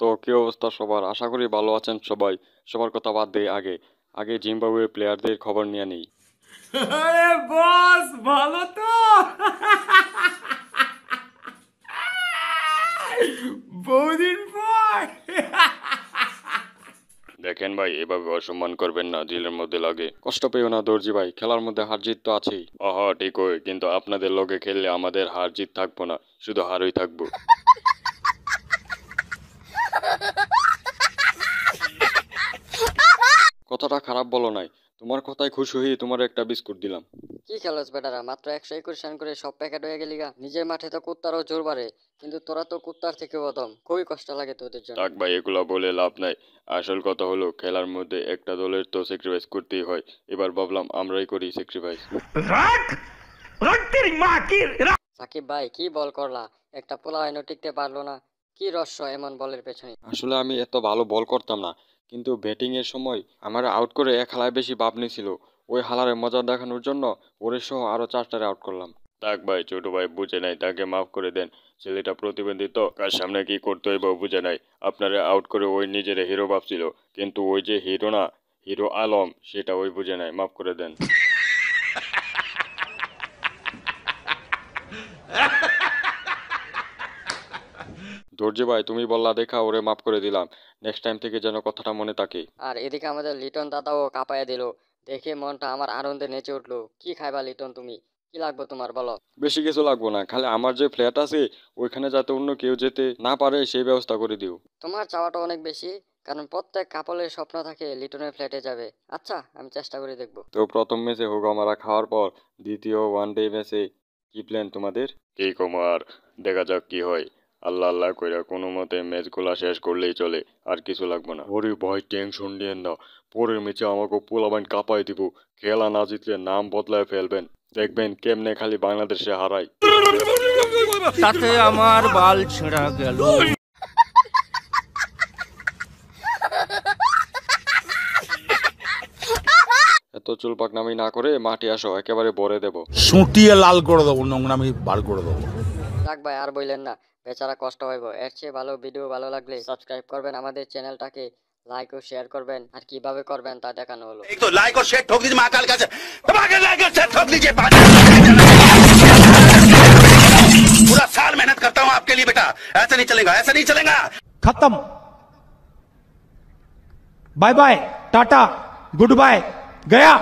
তো কি অবস্থা সবার আশা করি ভালো আছেন সবাই সবার কথা বাদ দিয়ে আগে আগে জিম্বাবুয়ে প্লেয়ারদের খবর নিয়ে নিই বস ভালো তো বহুদিন পর দেখেন ভাই এভাবে অসম্মান করবেন না দিলের মধ্যে লাগে কষ্ট পেও না দর্জি ভাই খেলার মধ্যে হার জিত তো আছেই অহ ঠিকই কিন্তু আপনাদের লগে খেললে আমাদের হার জিত থাকবো না শুধু হারই থাকবো কথাটা খারাপ বলো নাই তোমার কথায় খুশি হয়ে তোমার একটা বিস্কুট দিলাম কি খেলোস বেটারা মাত্র একশো একুশ রান করে সব প্যাকেট হয়ে গেলি গা নিজের মাঠে তো কুত্তারও জোর বাড়ে কিন্তু তোরা তো কুত্তার থেকে বদম খুবই কষ্ট লাগে তোদের জন্য থাক ভাই এগুলো বলে লাভ নাই আসল কথা হলো খেলার মধ্যে একটা দলের তো স্যাক্রিফাইস করতেই হয় এবার ভাবলাম আমরাই করি স্যাক্রিফাইস সাকিব ভাই কি বল করলা একটা পোলা আইনও টিকতে পারলো না কি রহস্য এমন বলের পেছনে আসলে আমি এত ভালো বল করতাম না কিন্তু ব্যাটিংয়ের সময় আমার আউট করে এক হালায় বেশি ভাব নিয়েছিল ওই হালারে মজা দেখানোর জন্য ওরের সহ আরও চারটারে আউট করলাম তাক ভাই ছোট ভাই বুঝে নাই তাকে মাফ করে দেন ছেলেটা প্রতিবন্ধী তো কার সামনে কি করতে হইব বুঝে নাই আপনারা আউট করে ওই নিজের হিরো ভাবছিল কিন্তু ওই যে হিরো না হিরো আলম সেটা ওই বুঝে নাই মাফ করে দেন ধৈর্য ভাই তুমি বললা দেখা ওরে মাফ করে দিলাম নেক্সট টাইম থেকে যেন কথাটা মনে থাকে আর এদিকে আমাদের লিটন দাদাও কাঁপায় দিল দেখে মনটা আমার আনন্দে নেচে উঠলো কি খাইবা লিটন তুমি কি লাগবে তোমার বলো বেশি কিছু লাগবো না খালি আমার যে ফ্ল্যাট আছে ওইখানে যাতে অন্য কেউ যেতে না পারে সেই ব্যবস্থা করে দিও তোমার চাওয়াটা অনেক বেশি কারণ প্রত্যেক কাপলের স্বপ্ন থাকে লিটনের ফ্ল্যাটে যাবে আচ্ছা আমি চেষ্টা করে দেখব তো প্রথম ম্যাচে আমরা খাওয়ার পর দ্বিতীয় ওয়ান ডে ম্যাচে কি প্ল্যান তোমাদের কি কুমার দেখা যাক কি হয় আল্লাহ আল্লাহ কইরা কোনো মতে ম্যাচগুলা শেষ করলেই চলে আর কিছু লাগবে না ওরে ভয় টেনশন নিয়েন না পরের ম্যাচে আমাকে পোলাবেন কাঁপাই দিব খেলা না জিতলে নাম বদলায় ফেলবেন দেখবেন কেমনে খালি বাংলাদেশে হারাই তাতে আমার বাল ছেঁড়া গেল এত চুল নামি না করে মাটি আসো একেবারে ভরে দেব সুটিয়ে লাল করে দেবো নোংরামি বার করে দেবো থাক ভাই আর বললেন না বেचारा কষ্ট হইবো আজকে ভালো ভিডিও ভালো লাগলে সাবস্ক্রাইব করবেন আমাদের চ্যানেলটাকে লাইক ও শেয়ার করবেন আর কিভাবে করবেন তা দেখানো হলো এই তো লাইক ও শেয়ার ঠক दीजिए महाकाल का दबा के लाइक और शेयर ठोक दीजिए पूरा साल मेहनत करता हूं आपके लिए बेटा ऐसे नहीं चलेगा ऐसे नहीं चलेगा खत्म bye bye tata good bye गया